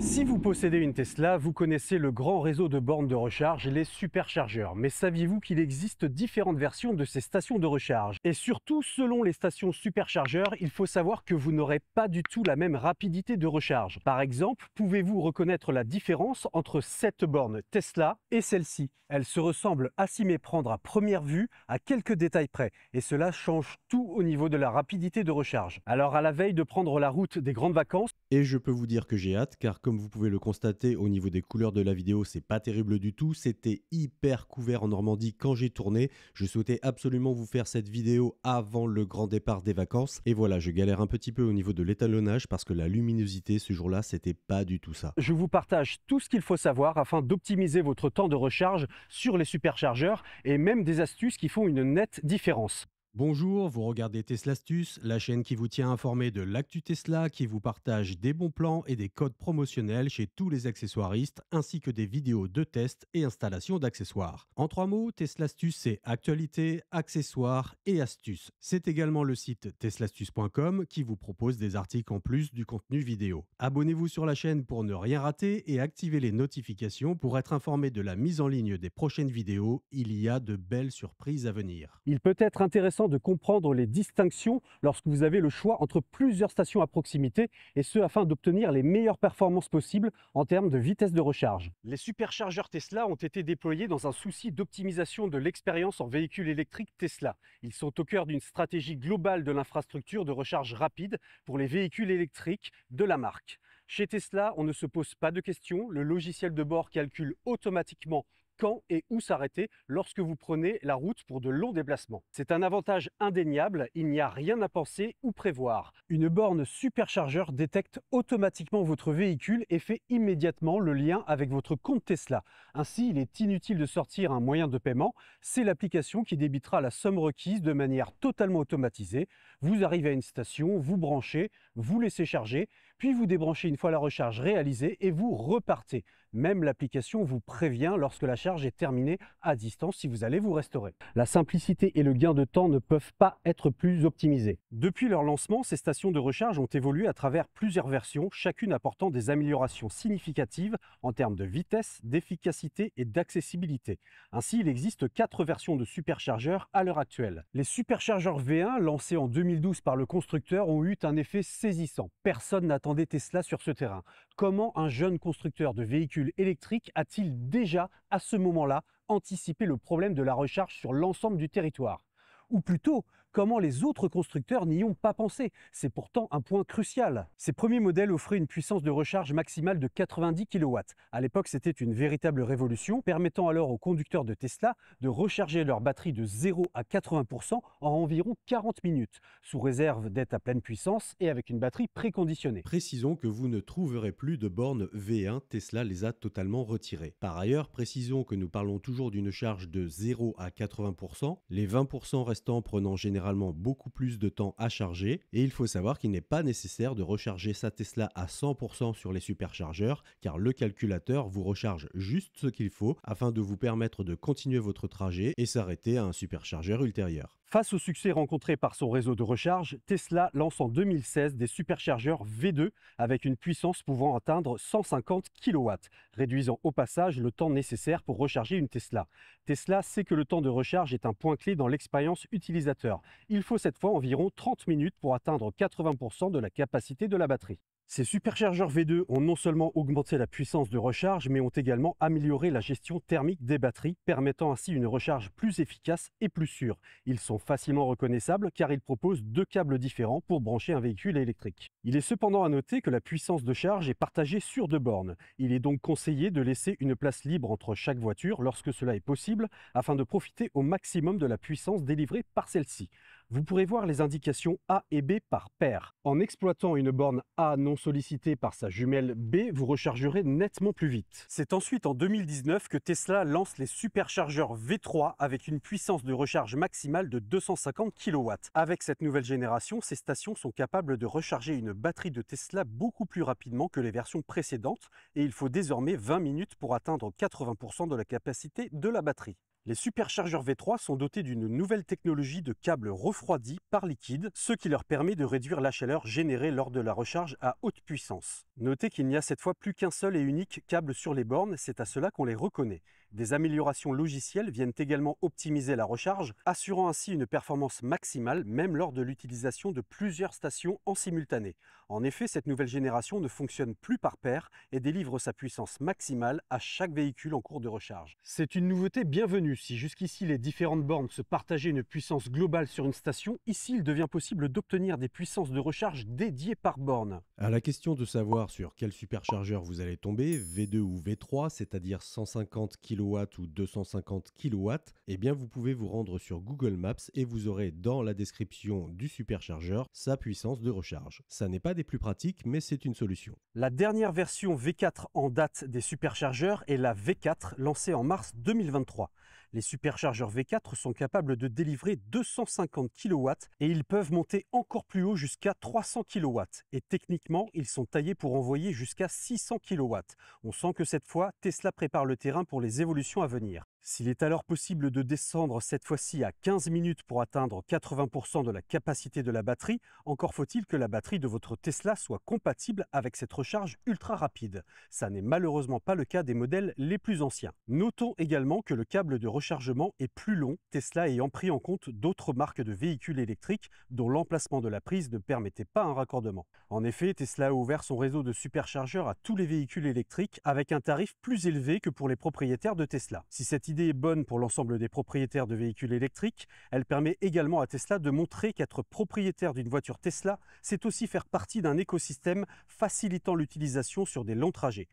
Si vous possédez une Tesla, vous connaissez le grand réseau de bornes de recharge, les superchargeurs. Mais saviez-vous qu'il existe différentes versions de ces stations de recharge Et surtout, selon les stations superchargeurs, il faut savoir que vous n'aurez pas du tout la même rapidité de recharge. Par exemple, pouvez-vous reconnaître la différence entre cette borne Tesla et celle-ci Elle se ressemble à s'y méprendre à première vue, à quelques détails près. Et cela change tout au niveau de la rapidité de recharge. Alors à la veille de prendre la route des grandes vacances, et je peux vous dire que j'ai hâte, car comme vous pouvez le constater au niveau des couleurs de la vidéo, c'est pas terrible du tout. C'était hyper couvert en Normandie quand j'ai tourné. Je souhaitais absolument vous faire cette vidéo avant le grand départ des vacances. Et voilà, je galère un petit peu au niveau de l'étalonnage parce que la luminosité ce jour-là, c'était pas du tout ça. Je vous partage tout ce qu'il faut savoir afin d'optimiser votre temps de recharge sur les superchargeurs et même des astuces qui font une nette différence. Bonjour, vous regardez Tesla Astuce, la chaîne qui vous tient informé de l'actu Tesla, qui vous partage des bons plans et des codes promotionnels chez tous les accessoiristes, ainsi que des vidéos de tests et installation d'accessoires. En trois mots, Tesla Astuce, c'est actualité, accessoires et astuces. C'est également le site teslastuce.com qui vous propose des articles en plus du contenu vidéo. Abonnez-vous sur la chaîne pour ne rien rater et activez les notifications pour être informé de la mise en ligne des prochaines vidéos. Il y a de belles surprises à venir. Il peut être intéressant de comprendre les distinctions lorsque vous avez le choix entre plusieurs stations à proximité, et ce afin d'obtenir les meilleures performances possibles en termes de vitesse de recharge. Les superchargeurs Tesla ont été déployés dans un souci d'optimisation de l'expérience en véhicule électrique Tesla. Ils sont au cœur d'une stratégie globale de l'infrastructure de recharge rapide pour les véhicules électriques de la marque. Chez Tesla, on ne se pose pas de questions, le logiciel de bord calcule automatiquement quand et où s'arrêter lorsque vous prenez la route pour de longs déplacements. C'est un avantage indéniable, il n'y a rien à penser ou prévoir. Une borne superchargeur détecte automatiquement votre véhicule et fait immédiatement le lien avec votre compte Tesla. Ainsi, il est inutile de sortir un moyen de paiement, c'est l'application qui débitera la somme requise de manière totalement automatisée. Vous arrivez à une station, vous branchez, vous laissez charger puis vous débranchez une fois la recharge réalisée et vous repartez. Même l'application vous prévient lorsque la charge est terminée à distance si vous allez vous restaurer. La simplicité et le gain de temps ne peuvent pas être plus optimisés. Depuis leur lancement, ces stations de recharge ont évolué à travers plusieurs versions, chacune apportant des améliorations significatives en termes de vitesse, d'efficacité et d'accessibilité. Ainsi, il existe quatre versions de superchargeurs à l'heure actuelle. Les superchargeurs V1, lancés en 2012 par le constructeur, ont eu un effet saisissant. Personne Tesla sur ce terrain. Comment un jeune constructeur de véhicules électriques a-t-il déjà, à ce moment-là, anticipé le problème de la recharge sur l'ensemble du territoire Ou plutôt, comment les autres constructeurs n'y ont pas pensé. C'est pourtant un point crucial. Ces premiers modèles offraient une puissance de recharge maximale de 90 kW. À l'époque, c'était une véritable révolution, permettant alors aux conducteurs de Tesla de recharger leur batterie de 0 à 80% en environ 40 minutes, sous réserve d'être à pleine puissance et avec une batterie préconditionnée. Précisons que vous ne trouverez plus de bornes V1, Tesla les a totalement retirées. Par ailleurs, précisons que nous parlons toujours d'une charge de 0 à 80%, les 20% restants prenant généralement beaucoup plus de temps à charger et il faut savoir qu'il n'est pas nécessaire de recharger sa Tesla à 100% sur les superchargeurs car le calculateur vous recharge juste ce qu'il faut afin de vous permettre de continuer votre trajet et s'arrêter à un superchargeur ultérieur. Face au succès rencontré par son réseau de recharge, Tesla lance en 2016 des superchargeurs V2 avec une puissance pouvant atteindre 150 kW, réduisant au passage le temps nécessaire pour recharger une Tesla. Tesla sait que le temps de recharge est un point clé dans l'expérience utilisateur. Il faut cette fois environ 30 minutes pour atteindre 80% de la capacité de la batterie. Ces superchargeurs V2 ont non seulement augmenté la puissance de recharge, mais ont également amélioré la gestion thermique des batteries, permettant ainsi une recharge plus efficace et plus sûre. Ils sont facilement reconnaissables car ils proposent deux câbles différents pour brancher un véhicule électrique. Il est cependant à noter que la puissance de charge est partagée sur deux bornes. Il est donc conseillé de laisser une place libre entre chaque voiture lorsque cela est possible, afin de profiter au maximum de la puissance délivrée par celle-ci vous pourrez voir les indications A et B par paire. En exploitant une borne A non sollicitée par sa jumelle B, vous rechargerez nettement plus vite. C'est ensuite en 2019 que Tesla lance les superchargeurs V3 avec une puissance de recharge maximale de 250 kW. Avec cette nouvelle génération, ces stations sont capables de recharger une batterie de Tesla beaucoup plus rapidement que les versions précédentes et il faut désormais 20 minutes pour atteindre 80% de la capacité de la batterie. Les superchargeurs V3 sont dotés d'une nouvelle technologie de câbles refroidis par liquide, ce qui leur permet de réduire la chaleur générée lors de la recharge à haute puissance. Notez qu'il n'y a cette fois plus qu'un seul et unique câble sur les bornes, c'est à cela qu'on les reconnaît. Des améliorations logicielles viennent également optimiser la recharge, assurant ainsi une performance maximale même lors de l'utilisation de plusieurs stations en simultané. En effet, cette nouvelle génération ne fonctionne plus par paire et délivre sa puissance maximale à chaque véhicule en cours de recharge. C'est une nouveauté bienvenue. Si jusqu'ici les différentes bornes se partageaient une puissance globale sur une station, ici il devient possible d'obtenir des puissances de recharge dédiées par borne. À la question de savoir sur quel superchargeur vous allez tomber, V2 ou V3, c'est-à-dire 150 km ou 250 kW, et bien vous pouvez vous rendre sur Google Maps et vous aurez dans la description du superchargeur sa puissance de recharge. Ça n'est pas des plus pratiques, mais c'est une solution. La dernière version V4 en date des superchargeurs est la V4 lancée en mars 2023. Les superchargeurs V4 sont capables de délivrer 250 kW et ils peuvent monter encore plus haut jusqu'à 300 kW. Et techniquement, ils sont taillés pour envoyer jusqu'à 600 kW. On sent que cette fois, Tesla prépare le terrain pour les évolutions à venir. S'il est alors possible de descendre cette fois-ci à 15 minutes pour atteindre 80% de la capacité de la batterie, encore faut-il que la batterie de votre Tesla soit compatible avec cette recharge ultra rapide. Ça n'est malheureusement pas le cas des modèles les plus anciens. Notons également que le câble de rechargement est plus long, Tesla ayant pris en compte d'autres marques de véhicules électriques dont l'emplacement de la prise ne permettait pas un raccordement. En effet, Tesla a ouvert son réseau de superchargeurs à tous les véhicules électriques avec un tarif plus élevé que pour les propriétaires de Tesla. Si cette est bonne pour l'ensemble des propriétaires de véhicules électriques, elle permet également à Tesla de montrer qu'être propriétaire d'une voiture Tesla, c'est aussi faire partie d'un écosystème facilitant l'utilisation sur des longs trajets.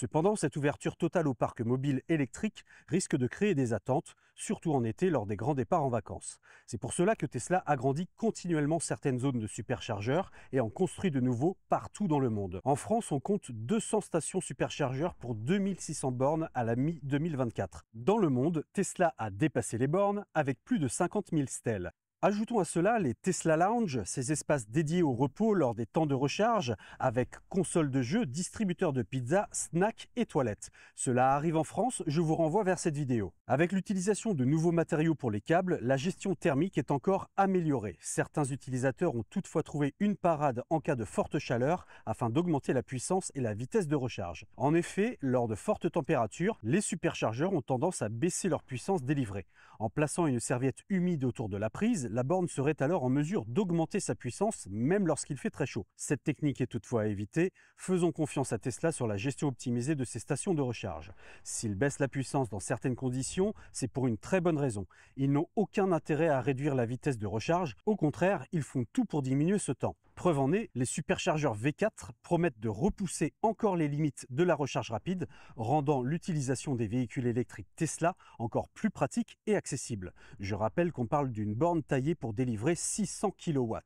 Cependant, cette ouverture totale au parc mobile électrique risque de créer des attentes, surtout en été lors des grands départs en vacances. C'est pour cela que Tesla agrandit continuellement certaines zones de superchargeurs et en construit de nouveaux partout dans le monde. En France, on compte 200 stations superchargeurs pour 2600 bornes à la mi-2024. Dans le monde, Tesla a dépassé les bornes avec plus de 50 000 stèles. Ajoutons à cela les Tesla Lounge, ces espaces dédiés au repos lors des temps de recharge, avec console de jeux, distributeurs de pizza, snacks et toilettes. Cela arrive en France, je vous renvoie vers cette vidéo. Avec l'utilisation de nouveaux matériaux pour les câbles, la gestion thermique est encore améliorée. Certains utilisateurs ont toutefois trouvé une parade en cas de forte chaleur afin d'augmenter la puissance et la vitesse de recharge. En effet, lors de fortes températures, les superchargeurs ont tendance à baisser leur puissance délivrée. En plaçant une serviette humide autour de la prise, la borne serait alors en mesure d'augmenter sa puissance même lorsqu'il fait très chaud. Cette technique est toutefois à éviter. Faisons confiance à Tesla sur la gestion optimisée de ses stations de recharge. S'ils baissent la puissance dans certaines conditions, c'est pour une très bonne raison. Ils n'ont aucun intérêt à réduire la vitesse de recharge. Au contraire, ils font tout pour diminuer ce temps. Preuve en est, les superchargeurs V4 promettent de repousser encore les limites de la recharge rapide, rendant l'utilisation des véhicules électriques Tesla encore plus pratique et accessible. Je rappelle qu'on parle d'une borne taillée pour délivrer 600 kW.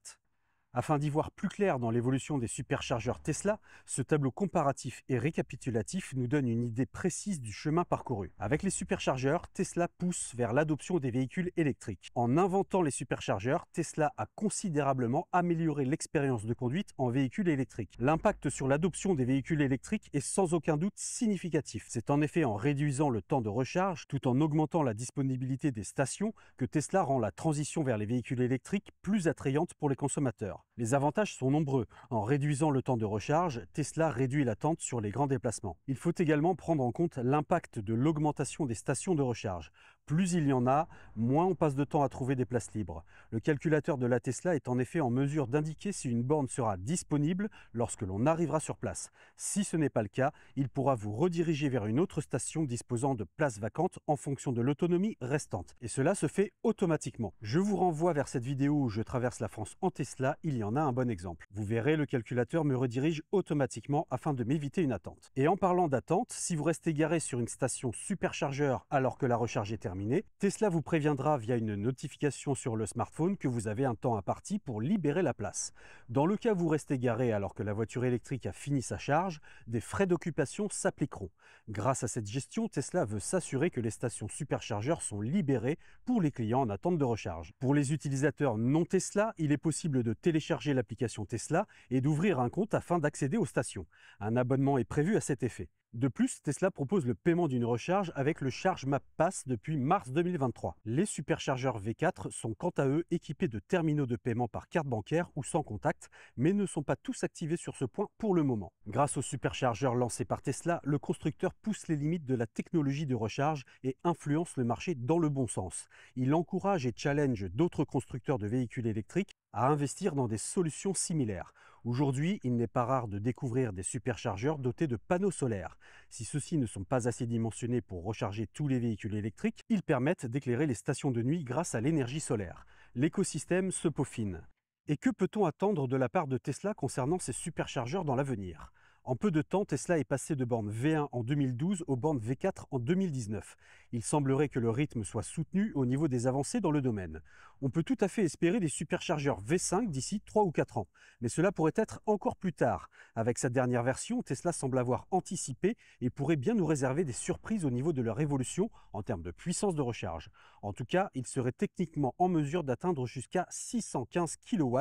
Afin d'y voir plus clair dans l'évolution des superchargeurs Tesla, ce tableau comparatif et récapitulatif nous donne une idée précise du chemin parcouru. Avec les superchargeurs, Tesla pousse vers l'adoption des véhicules électriques. En inventant les superchargeurs, Tesla a considérablement amélioré l'expérience de conduite en véhicule électrique. L'impact sur l'adoption des véhicules électriques est sans aucun doute significatif. C'est en effet en réduisant le temps de recharge tout en augmentant la disponibilité des stations que Tesla rend la transition vers les véhicules électriques plus attrayante pour les consommateurs. Les avantages sont nombreux. En réduisant le temps de recharge, Tesla réduit l'attente sur les grands déplacements. Il faut également prendre en compte l'impact de l'augmentation des stations de recharge. Plus il y en a, moins on passe de temps à trouver des places libres. Le calculateur de la Tesla est en effet en mesure d'indiquer si une borne sera disponible lorsque l'on arrivera sur place. Si ce n'est pas le cas, il pourra vous rediriger vers une autre station disposant de places vacantes en fonction de l'autonomie restante. Et cela se fait automatiquement. Je vous renvoie vers cette vidéo où je traverse la France en Tesla, il y en a un bon exemple. Vous verrez, le calculateur me redirige automatiquement afin de m'éviter une attente. Et en parlant d'attente, si vous restez garé sur une station superchargeur alors que la recharge est terminée, Tesla vous préviendra via une notification sur le smartphone que vous avez un temps à partie pour libérer la place. Dans le cas où vous restez garé alors que la voiture électrique a fini sa charge, des frais d'occupation s'appliqueront. Grâce à cette gestion, Tesla veut s'assurer que les stations superchargeurs sont libérées pour les clients en attente de recharge. Pour les utilisateurs non Tesla, il est possible de télécharger l'application Tesla et d'ouvrir un compte afin d'accéder aux stations. Un abonnement est prévu à cet effet. De plus, Tesla propose le paiement d'une recharge avec le Charge Map Pass depuis mars 2023. Les superchargeurs V4 sont quant à eux équipés de terminaux de paiement par carte bancaire ou sans contact, mais ne sont pas tous activés sur ce point pour le moment. Grâce aux superchargeurs lancés par Tesla, le constructeur pousse les limites de la technologie de recharge et influence le marché dans le bon sens. Il encourage et challenge d'autres constructeurs de véhicules électriques à investir dans des solutions similaires. Aujourd'hui, il n'est pas rare de découvrir des superchargeurs dotés de panneaux solaires. Si ceux-ci ne sont pas assez dimensionnés pour recharger tous les véhicules électriques, ils permettent d'éclairer les stations de nuit grâce à l'énergie solaire. L'écosystème se peaufine. Et que peut-on attendre de la part de Tesla concernant ces superchargeurs dans l'avenir en peu de temps, Tesla est passé de borne V1 en 2012 aux bornes V4 en 2019. Il semblerait que le rythme soit soutenu au niveau des avancées dans le domaine. On peut tout à fait espérer des superchargeurs V5 d'ici 3 ou 4 ans, mais cela pourrait être encore plus tard. Avec sa dernière version, Tesla semble avoir anticipé et pourrait bien nous réserver des surprises au niveau de leur évolution en termes de puissance de recharge. En tout cas, il serait techniquement en mesure d'atteindre jusqu'à 615 kW,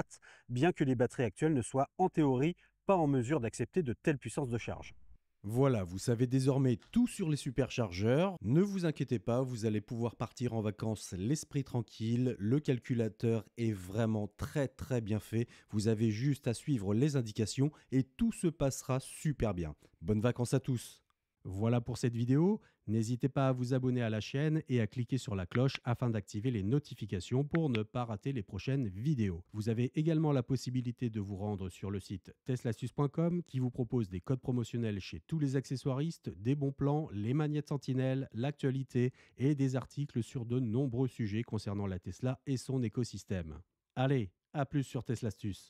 bien que les batteries actuelles ne soient en théorie pas en mesure d'accepter de telles puissances de charge. Voilà, vous savez désormais tout sur les superchargeurs. Ne vous inquiétez pas, vous allez pouvoir partir en vacances l'esprit tranquille. Le calculateur est vraiment très très bien fait. Vous avez juste à suivre les indications et tout se passera super bien. Bonnes vacances à tous voilà pour cette vidéo. N'hésitez pas à vous abonner à la chaîne et à cliquer sur la cloche afin d'activer les notifications pour ne pas rater les prochaines vidéos. Vous avez également la possibilité de vous rendre sur le site teslasus.com qui vous propose des codes promotionnels chez tous les accessoiristes, des bons plans, les magnets sentinelles, l'actualité et des articles sur de nombreux sujets concernant la Tesla et son écosystème. Allez, à plus sur Teslasus.